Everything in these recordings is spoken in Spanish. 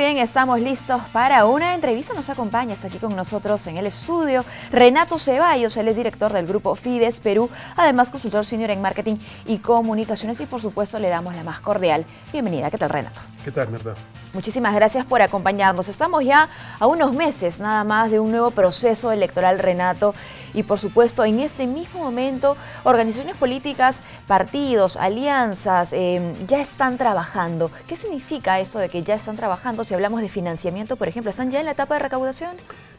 bien, estamos listos para una entrevista. Nos acompaña, está aquí con nosotros en el estudio Renato Ceballos, él es director del grupo Fides Perú, además consultor senior en marketing y comunicaciones y por supuesto le damos la más cordial bienvenida. ¿Qué tal Renato? ¿Qué tal, verdad? Muchísimas gracias por acompañarnos. Estamos ya a unos meses nada más de un nuevo proceso electoral, Renato, y por supuesto en este mismo momento organizaciones políticas, partidos, alianzas eh, ya están trabajando. ¿Qué significa eso de que ya están trabajando? Si hablamos de financiamiento, por ejemplo, ¿están ya en la etapa de recaudación?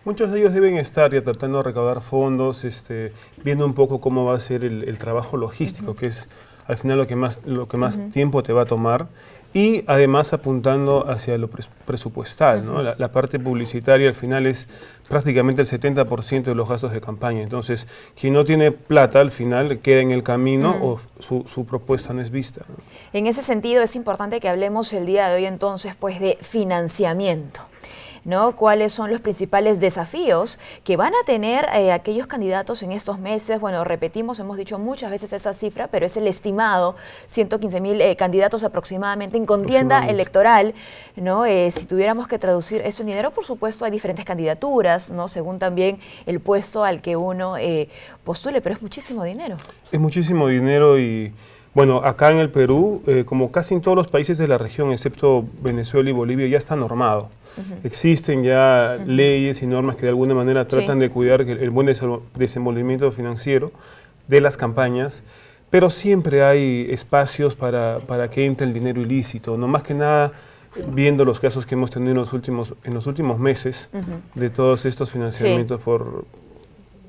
Muchos de ellos deben estar ya tratando de recaudar fondos, este, viendo un poco cómo va a ser el, trabajo logístico, que es al final lo que más, lo que más tiempo te va a tomar y además apuntando hacia lo presupuestal. La, parte publicitaria al final es prácticamente el 70% de los gastos de campaña. Entonces, si no tiene plata al final queda en el camino mm. o su, propuesta no es vista. En ese sentido, es importante que hablemos el día de hoy entonces pues de financiamiento. ¿no? ¿Cuáles son los principales desafíos que van a tener eh, aquellos candidatos en estos meses? Bueno, repetimos, hemos dicho muchas veces esa cifra, pero es el estimado, 115 mil eh, candidatos aproximadamente en contienda electoral, ¿no? Eh, si tuviéramos que traducir eso en dinero, por supuesto, hay diferentes candidaturas, ¿no? Según también el puesto al que uno postule, pero es muchísimo dinero. Es muchísimo dinero y bueno, acá en el Perú, eh, como casi en todos los países de la región, excepto Venezuela y Bolivia, ya está normado. Existen ya leyes y normas que de alguna manera tratan de cuidar el, buen desenvolvimiento financiero de las campañas, pero siempre hay espacios para, que entre el dinero ilícito, no más que nada viendo los casos que hemos tenido en los últimos, en los últimos meses de todos estos financiamientos por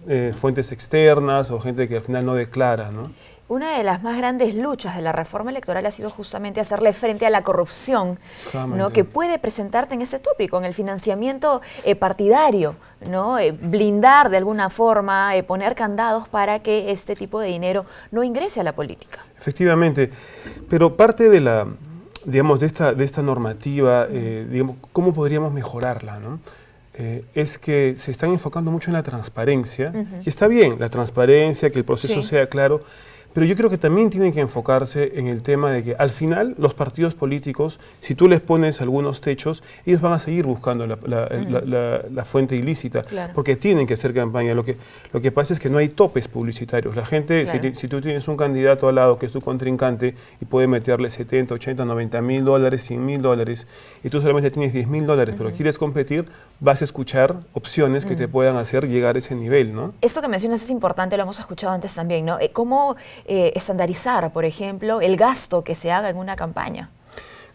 eh, fuentes externas o gente que al final no declara. ¿no? Una de las más grandes luchas de la reforma electoral ha sido justamente hacerle frente a la corrupción ¿no? que puede presentarte en ese tópico, en el financiamiento eh, partidario, ¿no? Eh, blindar de alguna forma, eh, poner candados para que este tipo de dinero no ingrese a la política. Efectivamente, pero parte de la, digamos, de esta, de esta normativa, digamos, ¿cómo podríamos mejorarla? ¿no? es que se están enfocando mucho en la transparencia, y está bien la transparencia, que el proceso sea claro, pero yo creo que también tienen que enfocarse en el tema de que al final los partidos políticos, si tú les pones algunos techos, ellos van a seguir buscando la, mm. fuente ilícita, porque tienen que hacer campaña. Lo que, lo que pasa es que no hay topes publicitarios. La gente, si, tú tienes un candidato al lado que es tu contrincante y puede meterle 70, 80, 90 mil dólares, 100 mil dólares, y tú solamente tienes 10 mil dólares, pero quieres competir, vas a escuchar opciones que te mm. puedan hacer llegar a ese nivel, ¿no? Esto que mencionas es importante, lo hemos escuchado antes también, ¿no? Eh, ¿Cómo eh, estandarizar, por ejemplo, el gasto que se haga en una campaña?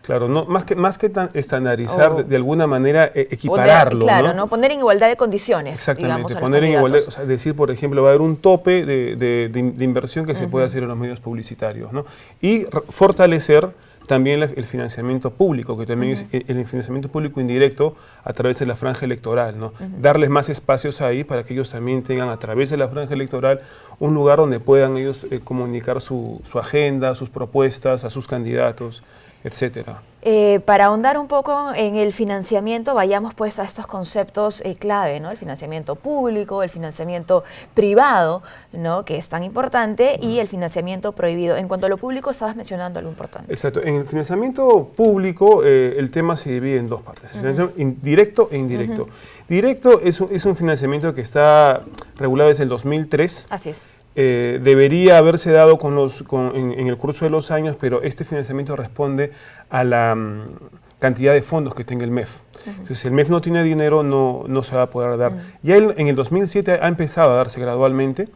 Claro, no, más que, más que estandarizar, de, alguna manera eh, equipararlo. claro, ¿no? poner en igualdad de condiciones. Exactamente, poner en igualdad, o decir, por ejemplo, va a haber un tope de, inversión que se puede hacer en los medios publicitarios, ¿no? Y fortalecer también el financiamiento público, que también es el financiamiento público indirecto a través de la franja electoral, ¿no? Darles más espacios ahí para que ellos también tengan a través de la franja electoral un lugar donde puedan ellos eh, comunicar su, su agenda, sus propuestas a sus candidatos etcétera. Eh, para ahondar un poco en el financiamiento, vayamos pues a estos conceptos eh, clave, ¿no? El financiamiento público, el financiamiento privado, ¿no? Que es tan importante, y el financiamiento prohibido. En cuanto a lo público, estabas mencionando algo importante. Exacto. En el financiamiento público, eh, el tema se divide en dos partes, financiamiento directo e indirecto. Directo es es un financiamiento que está regulado desde el 2003. Así es eh, debería haberse dado con los, en, el curso de los años, pero este financiamiento responde a la mm, cantidad de fondos que tenga el MEF. Entonces, si el MEF no tiene dinero, no, no se va a poder dar. Mm. Ya en el 2007 ha empezado a darse gradualmente,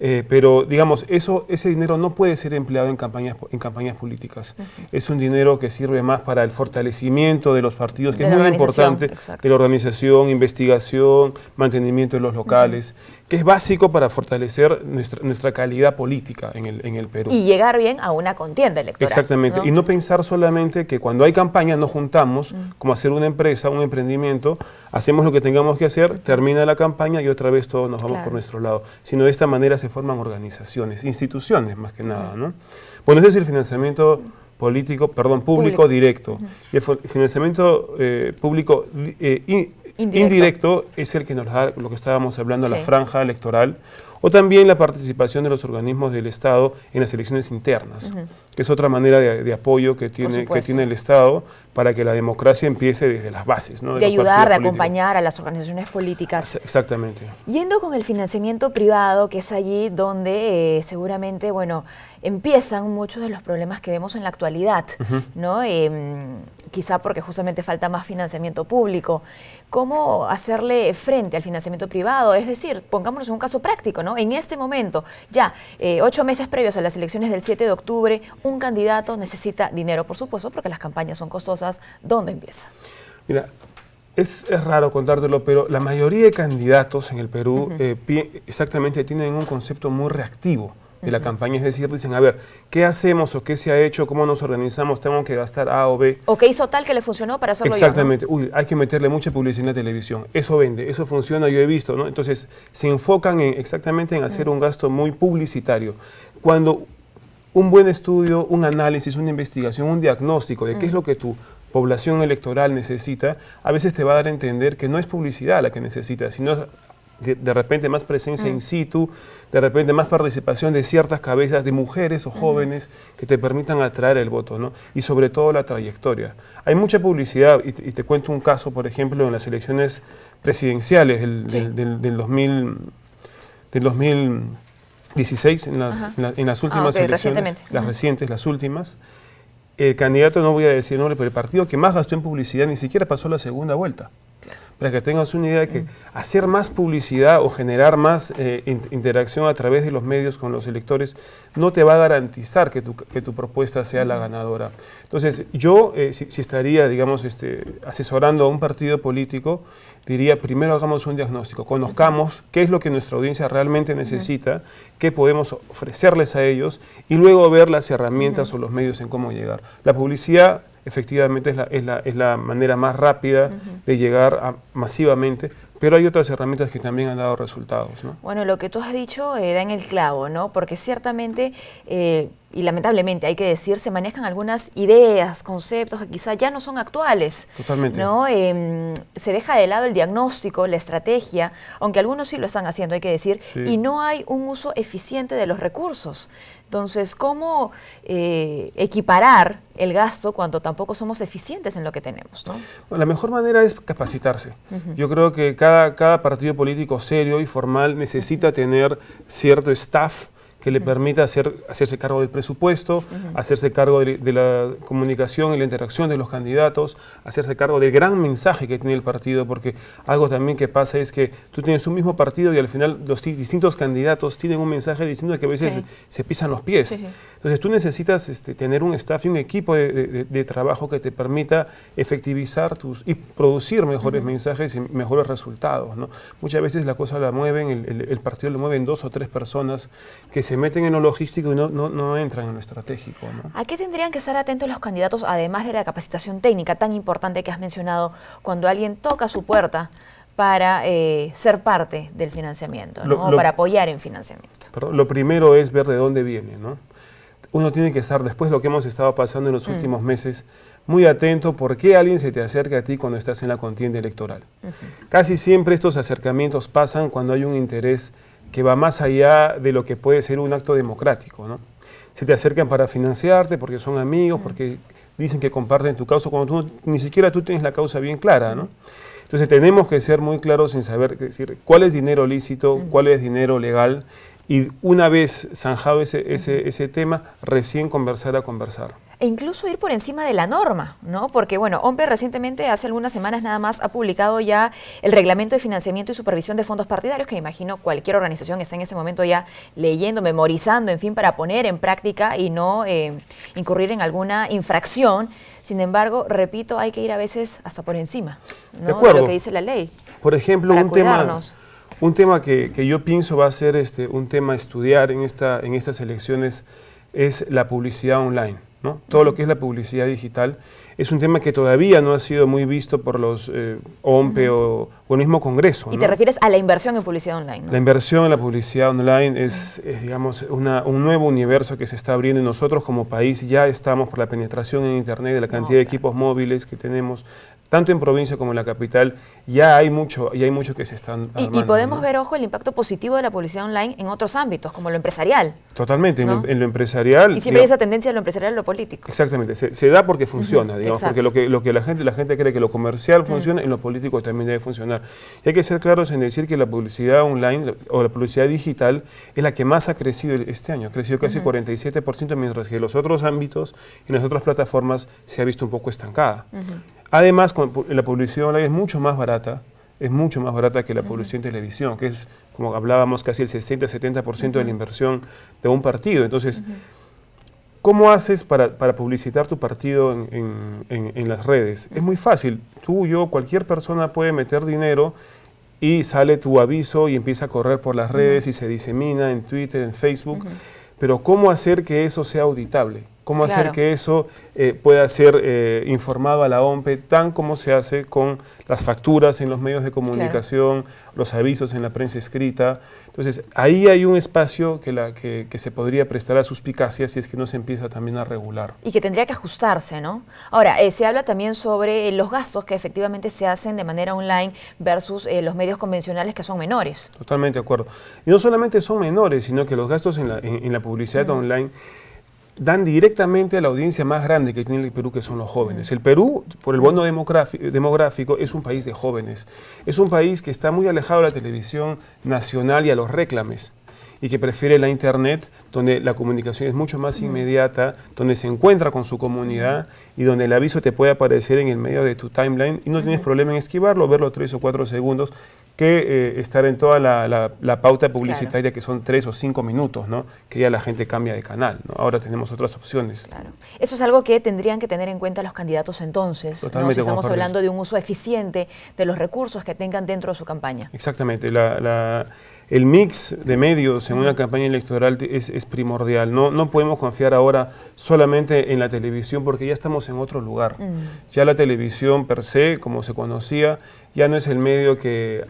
eh, pero digamos, eso, ese dinero no puede ser empleado en campañas, en campañas políticas. Es un dinero que sirve más para el fortalecimiento de los partidos, que es muy importante, de la organización, investigación, mantenimiento de los locales que es básico para fortalecer nuestra, nuestra calidad política en el, Perú. Y llegar bien a una contienda electoral. Exactamente, y no pensar solamente que cuando hay campaña nos juntamos, mm. como hacer una empresa, un emprendimiento, hacemos lo que tengamos que hacer, termina la campaña y otra vez todos nos vamos por nuestro lado, sino de esta manera se forman organizaciones, instituciones más que nada. ¿no? Bueno, ese es el financiamiento político, perdón, público, directo. Y el financiamiento eh, público eh, indirecto. es el que nos da lo que estábamos hablando, la franja electoral, o también la participación de los organismos del Estado en las elecciones internas, que es otra manera de, apoyo que tiene, que tiene el Estado para que la democracia empiece desde las bases. De, ayudar, de acompañar a las organizaciones políticas. Exactamente. Yendo con el financiamiento privado, que es allí donde eh, seguramente, bueno, empiezan muchos de los problemas que vemos en la actualidad, ¿no? Em, quizá porque justamente falta más financiamiento público. ¿Cómo hacerle frente al financiamiento privado? Es decir, pongámonos en un caso práctico, ¿no? En este momento, ya eh, ocho meses previos a las elecciones del 7 de octubre, un candidato necesita dinero, por supuesto, porque las campañas son costosas ¿dónde empieza? Mira, es, raro contártelo, pero la mayoría de candidatos en el Perú eh, exactamente tienen un concepto muy reactivo de la campaña, es decir, dicen, a ver, ¿qué hacemos o qué se ha hecho? ¿Cómo nos organizamos? ¿Tengo que gastar A o B? ¿O qué hizo tal que le funcionó para hacerlo Exactamente. Uy, hay que meterle mucha publicidad en la televisión. Eso vende, eso funciona, yo he visto, ¿no? Entonces, se enfocan exactamente en hacer un gasto muy publicitario. Cuando un buen estudio, un análisis, una investigación, un diagnóstico de qué es lo que tú población electoral necesita, a veces te va a dar a entender que no es publicidad la que necesita, sino de, repente más presencia mm. in situ, de repente más participación de ciertas cabezas de mujeres o jóvenes que te permitan atraer el voto, ¿no? Y sobre todo la trayectoria. Hay mucha publicidad, y, te, cuento un caso, por ejemplo, en las elecciones presidenciales del, 2016, en las, las ah, últimas elecciones, las recientes, las últimas, el candidato, no voy a decir nombre, pero el partido que más gastó en publicidad ni siquiera pasó la segunda vuelta. Para que tengas una idea de que hacer más publicidad o generar más eh, interacción a través de los medios con los electores no te va a garantizar que tu, propuesta sea la ganadora. Entonces, yo, eh, si, estaría, digamos, este, asesorando a un partido político, diría, primero hagamos un diagnóstico, conozcamos qué es lo que nuestra audiencia realmente necesita, qué podemos ofrecerles a ellos y luego ver las herramientas o los medios en cómo llegar. La publicidad efectivamente es la, manera más rápida de llegar masivamente, pero hay otras herramientas que también han dado resultados, ¿no? Bueno, lo que tú has dicho eh, da en el clavo, ¿no? Porque ciertamente, eh, y lamentablemente hay que decir, se manejan algunas ideas, conceptos que quizás ya no son actuales. Totalmente. ¿no? Em, se deja de lado el diagnóstico, la estrategia, aunque algunos sí lo están haciendo, hay que decir, y no hay un uso eficiente de los recursos. Entonces, ¿cómo eh, equiparar el gasto cuando tampoco somos eficientes en lo que tenemos? la mejor manera es capacitarse. Yo creo que cada, partido político serio y formal necesita tener cierto staff que le permita hacer, hacerse cargo del presupuesto, hacerse cargo de, la comunicación y la interacción de los candidatos, hacerse cargo del gran mensaje que tiene el partido, porque algo también que pasa es que tú tienes un mismo partido y al final los distintos candidatos tienen un mensaje diciendo que a veces se pisan los pies. Entonces tú necesitas este, tener un staff y un equipo de, trabajo que te permita efectivizar tus y producir mejores mensajes y mejores resultados. Muchas veces la cosa la mueven, el, el partido lo mueven dos o tres personas que se meten en lo logístico y no, no, entran en lo estratégico. ¿A qué tendrían que estar atentos los candidatos, además de la capacitación técnica tan importante que has mencionado, cuando alguien toca su puerta para eh, ser parte del financiamiento, para apoyar en financiamiento? lo primero es ver de dónde viene. ¿no? Uno tiene que estar, después de lo que hemos estado pasando en los mm. últimos meses, muy atento por qué alguien se te acerca a ti cuando estás en la contienda electoral. Casi siempre estos acercamientos pasan cuando hay un interés que va más allá de lo que puede ser un acto democrático. ¿no? Se te acercan para financiarte porque son amigos, porque dicen que comparten tu causa cuando tú, ni siquiera tú tienes la causa bien clara. Entonces tenemos que ser muy claros en saber decir, cuál es dinero lícito, cuál es dinero legal y una vez zanjado ese, ese, ese tema, recién conversar a conversar e incluso ir por encima de la norma, ¿no? Porque, bueno, hombre recientemente, hace algunas semanas nada más, ha publicado ya el reglamento de financiamiento y supervisión de fondos partidarios, que imagino cualquier organización está en ese momento ya leyendo, memorizando, en fin, para poner en práctica y no eh, incurrir en alguna infracción. Sin embargo, repito, hay que ir a veces hasta por encima de, acuerdo. lo que dice la ley. Por ejemplo, un tema un tema que, yo pienso va a ser este, un tema a estudiar en, esta, en estas elecciones es la publicidad online, ¿no? todo lo que es la publicidad digital es un tema que todavía no ha sido muy visto por los eh, OMPE o, el mismo Congreso. Y te refieres a la inversión en publicidad online. La inversión en la publicidad online es, digamos, un nuevo universo que se está abriendo y nosotros como país ya estamos por la penetración en Internet, de la cantidad de equipos móviles que tenemos, tanto en provincia como en la capital, ya hay mucho, ya hay mucho que se están armando, y, podemos ver, ojo, el impacto positivo de la publicidad online en otros ámbitos, como lo empresarial. Totalmente, en, lo, empresarial. Y siempre hay esa tendencia de lo empresarial a lo político. Exactamente, se, da porque funciona, digamos, porque lo que, lo que la, gente, la gente cree que lo comercial mm. funciona, en lo político también debe funcionar. Y hay que ser claros en decir que la publicidad online o la publicidad digital es la que más ha crecido este año, ha crecido casi por 47%, mientras que los otros ámbitos y las otras plataformas se ha visto un poco estancada. Además, la publicidad online es mucho más barata, es mucho más barata que la publicidad en televisión, que es, como hablábamos, casi el 60-70% de la inversión de un partido. Entonces, ¿Cómo haces para, publicitar tu partido en, las redes? Es muy fácil. Tú, yo, cualquier persona puede meter dinero y sale tu aviso y empieza a correr por las redes y se disemina en Twitter, en Facebook. Pero ¿cómo hacer que eso sea auditable? cómo hacer que eso eh, pueda ser eh, informado a la OMPE, tan como se hace con las facturas en los medios de comunicación, los avisos en la prensa escrita. Entonces, ahí hay un espacio que, la, que, se podría prestar a suspicacia si es que no se empieza también a regular. Y que tendría que ajustarse, ¿no? Ahora, eh, se habla también sobre los gastos que efectivamente se hacen de manera online versus los medios convencionales que son menores. Totalmente de acuerdo. Y no solamente son menores, sino que los gastos en la, publicidad online dan directamente a la audiencia más grande que tiene el Perú, que son los jóvenes. Mm. El Perú, por el bono demográfico, es un país de jóvenes. Es un país que está muy alejado de la televisión nacional y a los réclames y que prefiere la Internet, donde la comunicación es mucho más mm. inmediata, donde se encuentra con su comunidad y donde el aviso te puede aparecer en el medio de tu timeline y no tienes problema en esquivarlo, verlo tres o cuatro segundos, que eh, estar en toda la, pauta publicitaria que son tres o cinco minutos, ¿no? que ya la gente cambia de canal. Ahora tenemos otras opciones. Claro. Eso es algo que tendrían que tener en cuenta los candidatos entonces. estamos hablando de un uso eficiente de los recursos que tengan dentro de su campaña. Exactamente. la el mix de medios en una campaña electoral es, primordial. No, no podemos confiar ahora solamente en la televisión porque ya estamos en otro lugar. Mm. Ya la televisión per se, como se conocía, ya no es el medio que,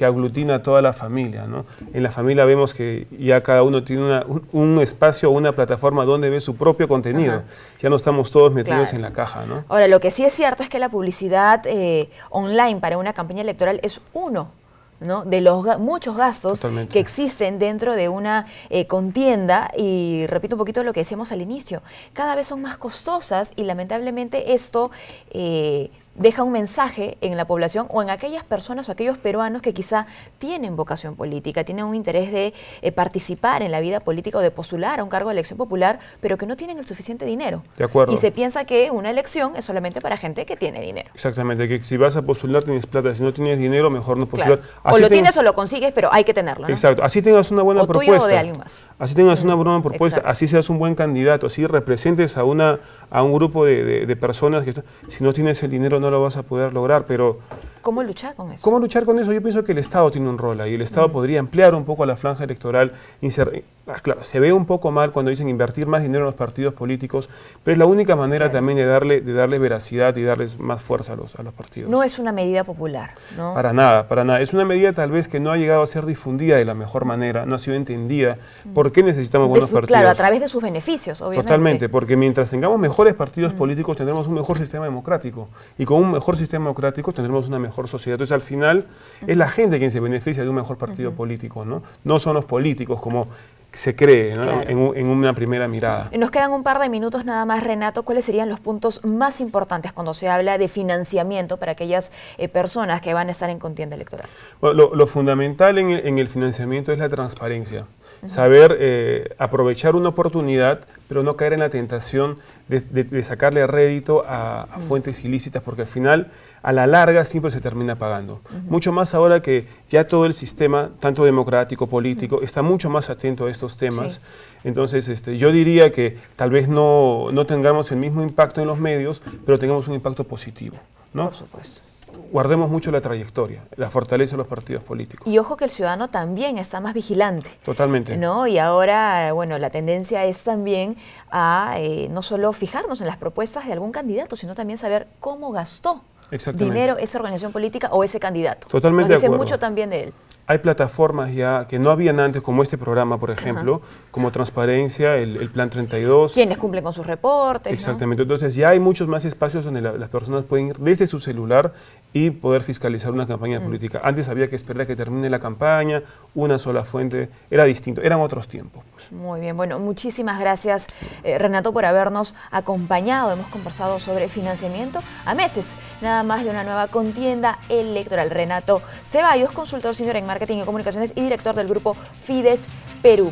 aglutina a toda la familia. ¿no? En la familia vemos que ya cada uno tiene un, espacio una plataforma donde ve su propio contenido. Ya no estamos todos metidos en la caja. ¿no? Ahora, lo que sí es cierto es que la publicidad eh, online para una campaña electoral es uno de los muchos gastos que existen dentro de una eh, contienda y repito un poquito lo que decíamos al inicio, cada vez son más costosas y lamentablemente esto eh, deja un mensaje en la población o en aquellas personas o aquellos peruanos que quizá tienen vocación política, tienen un interés de eh, participar en la vida política o de postular a un cargo de elección popular, pero que no tienen el suficiente dinero. De acuerdo. Y se piensa que una elección es solamente para gente que tiene dinero. Exactamente, que si vas a postular tienes plata, si no tienes dinero mejor no postular. o lo tienes o lo consigues, pero hay que tenerlo. Exacto, así tengas una buena o Tuyo de alguien más así tengas una buena propuesta, así seas un buen candidato, así representes a, una, a un grupo de, personas que si no tienes el dinero no lo vas a poder lograr, pero ¿Cómo luchar con eso? ¿Cómo luchar con eso? Yo pienso que el Estado tiene un rol ahí. El Estado podría ampliar un poco la franja electoral. Ah, claro, se ve un poco mal cuando dicen invertir más dinero en los partidos políticos, pero es la única manera también de darle, de darle veracidad y darles más fuerza a los, a los partidos. No es una medida popular, ¿no? Para nada, para nada. Es una medida tal vez que no ha llegado a ser difundida de la mejor manera, no ha sido entendida. Mm. ¿Por qué necesitamos buenos partidos? Claro, a través de sus beneficios, obviamente. Totalmente, porque mientras tengamos mejores partidos mm. políticos tendremos un mejor sistema democrático y con un mejor sistema democrático tendremos una mejor sociedad. Entonces, al final, es la gente quien se beneficia de un mejor partido político, ¿no? No son los políticos como se cree en, una primera mirada. Eh, nos quedan un par de minutos nada más, Renato. ¿Cuáles serían los puntos más importantes cuando se habla de financiamiento para aquellas eh, personas que van a estar en contienda electoral? Bueno, lo, fundamental en en el, financiamiento es la transparencia saber eh, aprovechar una oportunidad, pero no caer en la tentación de, sacarle rédito a, fuentes ilícitas, porque al final, a la larga, siempre se termina pagando. Mucho más ahora que ya todo el sistema, tanto democrático, político, está mucho más atento a estos temas. Entonces, este, yo diría que tal vez no, no tengamos el mismo impacto en los medios, pero tengamos un impacto positivo. ¿no? Por supuesto guardemos mucho la trayectoria, la fortaleza de los partidos políticos. Y ojo que el ciudadano también está más vigilante. Totalmente. ¿no? Y ahora, bueno, la tendencia es también a eh, no solo fijarnos en las propuestas de algún candidato, sino también saber cómo gastó dinero esa organización política o ese candidato. Totalmente. Nos dice mucho también de él hay plataformas ya que no habían antes, como este programa, por ejemplo, como Transparencia, el, Plan 32. Quienes cumplen con sus reportes. Exactamente. Entonces ya hay muchos más espacios donde las personas pueden ir desde su celular y poder fiscalizar una campaña mm. política. Antes había que esperar a que termine la campaña, una sola fuente. Era distinto, eran otros tiempos. Pues. Muy bien. Bueno, muchísimas gracias, eh, Renato, por habernos acompañado. Hemos conversado sobre financiamiento a meses nada más de una nueva contienda electoral. Renato Ceballos, consultor senior en marketing y comunicaciones y director del grupo Fides Perú.